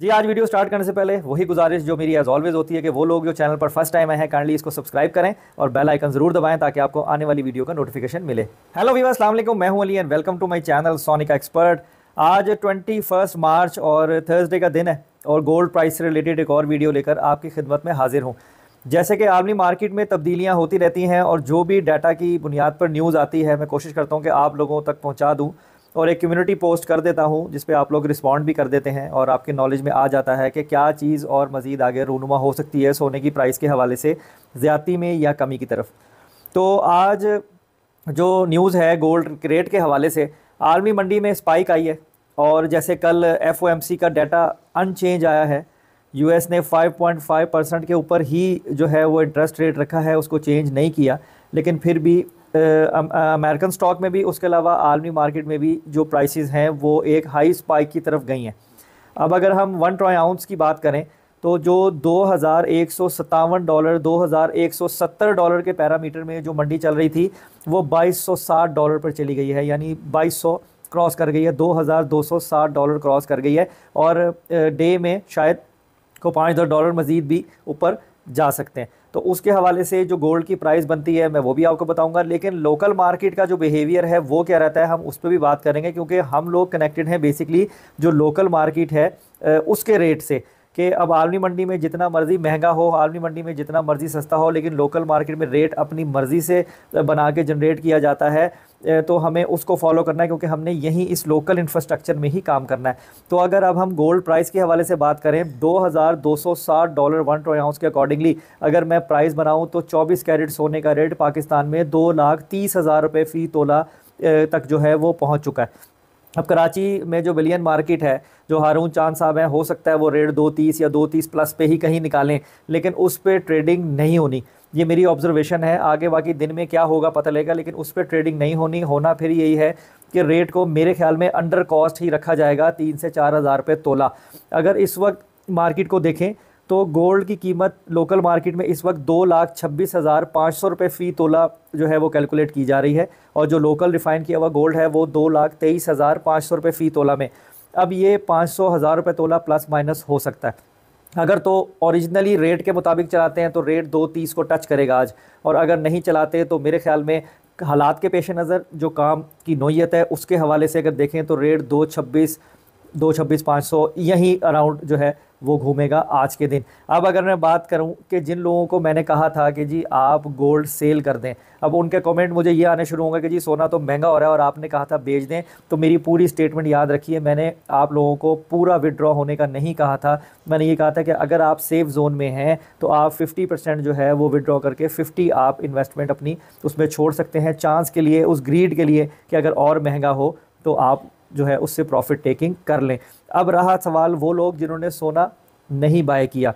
जी आज video start करने से पहले वही गुजारिश जो मेरी एज ऑलवेज होती है कि वो लोग जो चैनल पर फर्स्ट टाइम आए हैं काइंडली इसको सब्सक्राइब करें और बेल आइकन जरूर दबाएं ताकि आपको आने वाली वीडियो का नोटिफिकेशन मिले हेलो वीवा असलम मैं हूं Ali and welcome to my channel सोनिका एक्सपर्ट आज ट्वेंटी मार्च और थर्सडे का दिन है और गोल्ड प्राइस से रिलेटेड एक और वीडियो लेकर आपकी खिदमत में हाजिर हूँ जैसे कि आलमी मार्केट में तब्दीलियाँ होती रहती हैं और जो भी डाटा की बुनियाद पर न्यूज़ आती है मैं कोशिश करता हूँ कि आप लोगों तक पहुँचा दूँ और एक कम्युनिटी पोस्ट कर देता हूँ जिस आप लोग रिस्पॉन्ड भी कर देते हैं और आपके नॉलेज में आ जाता है कि क्या चीज़ और मज़ीद आगे रूनुमा हो सकती है सोने की प्राइस के हवाले से ज़्यादी में या कमी की तरफ तो आज जो न्यूज़ है गोल्ड रेट के हवाले से आर्मी मंडी में स्पाइक आई है और जैसे कल एफ का डाटा अनचेंज आया है यू ने 5.5 परसेंट के ऊपर ही जो है वो इंटरेस्ट रेट रखा है उसको चेंज नहीं किया लेकिन फिर भी अमेरिकन स्टॉक में भी उसके अलावा आलमी मार्केट में भी जो प्राइसेस हैं वो एक हाई स्पाइक की तरफ गई हैं अब अगर हम वन ट्रॉय आउंस की बात करें तो जो दो हज़ार एक सौ सत्तावन डॉलर दो हज़ार एक सौ सत्तर डॉलर के पैरामीटर में जो मंडी चल रही थी वो बाईस सौ साठ डॉलर पर चली गई है यानी बाईस सौ क्रॉस कर गई है दो हज़ार दो सौ साठ डॉलर क्रॉस कर गई है और डे में शायद को पाँच दस डॉलर मज़ीद भी ऊपर जा सकते हैं तो उसके हवाले से जो गोल्ड की प्राइस बनती है मैं वो भी आपको बताऊंगा लेकिन लोकल मार्केट का जो बिहेवियर है वो क्या रहता है हम उस पर भी बात करेंगे क्योंकि हम लोग कनेक्टेड हैं बेसिकली जो लोकल मार्केट है उसके रेट से कि अब आलमी मंडी में जितना मर्ज़ी महंगा हो आलमी मंडी में जितना मर्ज़ी सस्ता हो लेकिन लोकल मार्केट में रेट अपनी मर्ज़ी से बना के जनरेट किया जाता है तो हमें उसको फॉलो करना है क्योंकि हमने यहीं इस लोकल इंफ्रास्ट्रक्चर में ही काम करना है तो अगर अब हम गोल्ड प्राइस के हवाले से बात करें 2260 डॉलर वन ट्रॉय हाउस के अकॉर्डिंगली अगर मैं प्राइस बनाऊं तो 24 कैरेट सोने का रेट पाकिस्तान में दो लाख तीस हज़ार रुपये फ़ी तोला तक जो है वो पहुँच चुका है अब कराची में जो बिलियन मार्केट है जो हारून चांद साहब हैं हो सकता है वो रेट दो तीस या दो तीस प्लस पे ही कहीं निकालें लेकिन उस पर ट्रेडिंग नहीं होनी ये मेरी ऑब्जर्वेशन है आगे बाकी दिन में क्या होगा पता लगेगा लेकिन उस पर ट्रेडिंग नहीं होनी होना फिर यही है कि रेट को मेरे ख्याल में अंडर कॉस्ट ही रखा जाएगा तीन से चार हज़ार रुपये तोला अगर इस वक्त मार्केट को देखें तो गोल्ड की कीमत लोकल मार्केट में इस वक्त दो लाख छब्बीस हज़ार पाँच सौ रुपये फ़ी तोला जो है वो कैलकुलेट की जा रही है और जो लोकल रिफ़ाइन किया हुआ गोल्ड है वो दो लाख तेईस हज़ार पाँच सौ रुपये फ़ी तोला में अब ये पाँच सौ हज़ार रुपये तोला प्लस माइनस हो सकता है अगर तो ओरिजिनली रेट के मुताबिक चलाते हैं तो रेट दो तीस को टच करेगा आज और अगर नहीं चलाते तो मेरे ख्याल में हालात के पेश नज़र जो काम की नोयत है उसके हवाले से अगर देखें तो रेट दो छब्बीस दो छब्बीस पाँच सौ यहीं अराउंड जो है वो घूमेगा आज के दिन अब अगर मैं बात करूं कि जिन लोगों को मैंने कहा था कि जी आप गोल्ड सेल कर दें अब उनके कमेंट मुझे ये आने शुरू होंगे कि जी सोना तो महंगा हो रहा है और आपने कहा था बेच दें तो मेरी पूरी स्टेटमेंट याद रखिए मैंने आप लोगों को पूरा विड्रॉ होने का नहीं कहा था मैंने ये कहा था कि अगर आप सेफ जोन में हैं तो आप फिफ्टी जो है वो विड्रॉ करके फिफ्टी आप इन्वेस्टमेंट अपनी उसमें छोड़ सकते हैं चांस के लिए उस ग्रीड के लिए कि अगर और महंगा हो तो आप जो है उससे प्रॉफिट टेकिंग कर लें अब रहा सवाल वो लोग जिन्होंने सोना नहीं बाय किया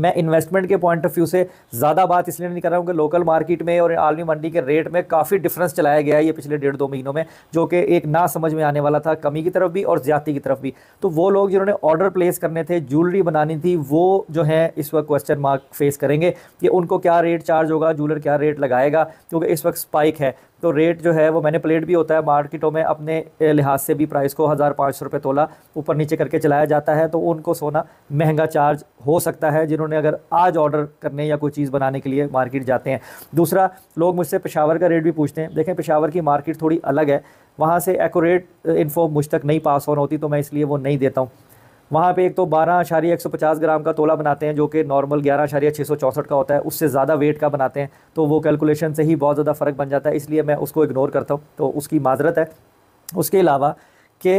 मैं इन्वेस्टमेंट के पॉइंट ऑफ व्यू से ज़्यादा बात इसलिए नहीं कर रहा हूँ कि लोकल मार्केट में और आलमी मंडी के रेट में काफ़ी डिफरेंस चलाया गया है ये पिछले डेढ़ दो महीनों में जो कि एक ना समझ में आने वाला था कमी की तरफ भी और ज़्यादा की तरफ भी तो वो लोग जिन्होंने ऑर्डर प्लेस करने थे ज्वेलरी बनानी थी वो जो है इस वक्त क्वेश्चन मार्क फेस करेंगे कि उनको क्या रेट चार्ज होगा ज्वेलर क्या रेट लगाएगा क्योंकि इस वक्त स्पाइक है तो रेट जो है वो मैंने प्लेट भी होता है मार्केटों में अपने लिहाज से भी प्राइस को हज़ार पाँच सौ रुपये तोला ऊपर नीचे करके चलाया जाता है तो उनको सोना महंगा चार्ज हो सकता है जिन्होंने अगर आज ऑर्डर करने या कोई चीज़ बनाने के लिए मार्केट जाते हैं दूसरा लोग मुझसे पेशावर का रेट भी पूछते हैं देखें पेशावर की मार्केट थोड़ी अलग है वहाँ से एकोरेट इन्फो मुझ तक नहीं पास ऑन होती तो मैं इसलिए वो नहीं देता हूँ वहाँ पे एक तो बारह अशारिया एक सौ पचास ग्राम का तोला बनाते हैं जो कि नॉर्मल ग्यारह अशारिया छः सौ चौंसठ का होता है उससे ज़्यादा वेट का बनाते हैं तो वो कैलकुलेशन से ही बहुत ज़्यादा फ़र्क बन जाता है इसलिए मैं उसको इग्नोर करता हूँ तो उसकी माजरत है उसके अलावा कि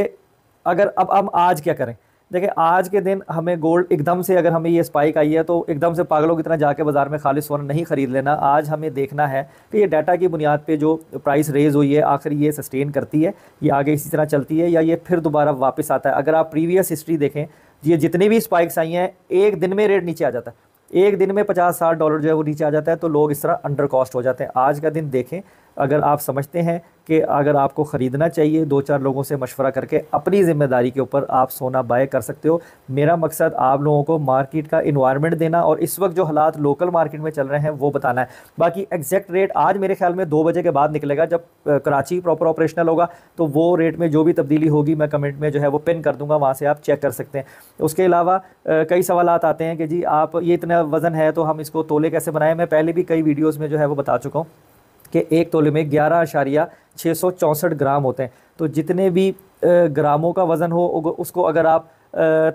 अगर अब हम आज क्या करें देखिए आज के दिन हमें गोल्ड एकदम से अगर हमें ये स्पाइक आई है तो एकदम से पागलों की तरह जाके बाज़ार में खाली सोना नहीं खरीद लेना आज हमें देखना है कि ये डाटा की बुनियाद पे जो प्राइस रेज़ हुई है आखिर ये सस्टेन करती है ये आगे इसी तरह चलती है या ये फिर दोबारा वापस आता है अगर आप प्रीवियस हिस्ट्री देखें ये जितनी भी स्पाइक्स आई हैं एक दिन में रेट नीचे आ जाता है एक दिन में पचास साठ डॉलर जो है वो नीचे आ जाता है तो लोग इस तरह अंडर कॉस्ट हो जाते हैं आज का दिन देखें अगर आप समझते हैं कि अगर आपको ख़रीदना चाहिए दो चार लोगों से मशवरा करके अपनी ज़िम्मेदारी के ऊपर आप सोना बाय कर सकते हो मेरा मकसद आप लोगों को मार्केट का इन्वायरमेंट देना और इस वक्त जो हालात लोकल मार्केट में चल रहे हैं वो बताना है बाकी एग्जैक्ट रेट आज मेरे ख्याल में दो बजे के बाद निकलेगा जब कराची प्रॉपर ऑपरेशनल होगा तो वो रेट में जो भी तब्दीली होगी मैं कमेंट में जो है वो पिन कर दूँगा वहाँ से आप चेक कर सकते हैं उसके अलावा कई सवाल आते हैं कि जी आप ये इतना वज़न है तो हम इसको तोले कैसे बनाएं मैं पहले भी कई वीडियोज़ में जो है वो बता चुका हूँ कि एक तोले में ग्यारह अशारिया छः सौ चौंसठ ग्राम होते हैं तो जितने भी ग्रामों का वज़न हो उसको अगर आप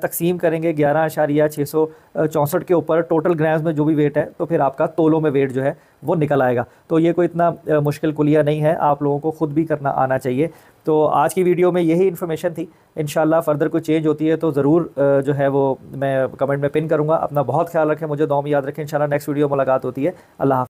तकसीम करेंगे ग्यारह अशारिया छः सौ चौंसठ के ऊपर टोटल ग्राम्स में जो भी वेट है तो फिर आपका तोलों में वेट जो है वो निकल आएगा तो ये कोई इतना मुश्किल कुलिया नहीं है आप लोगों को ख़ुद भी करना आना चाहिए तो आज की वीडियो में यही इन्फॉर्मेशन थी इन फर्दर कोई चेंज होती है तो ज़रूर जो है वो मैं कमेंट में पिन करूँगा अपना बहुत ख्याल रखें मुझे दौम याद रखें इन नेक्स्ट वीडियो मुलाकात होती है अल्लाह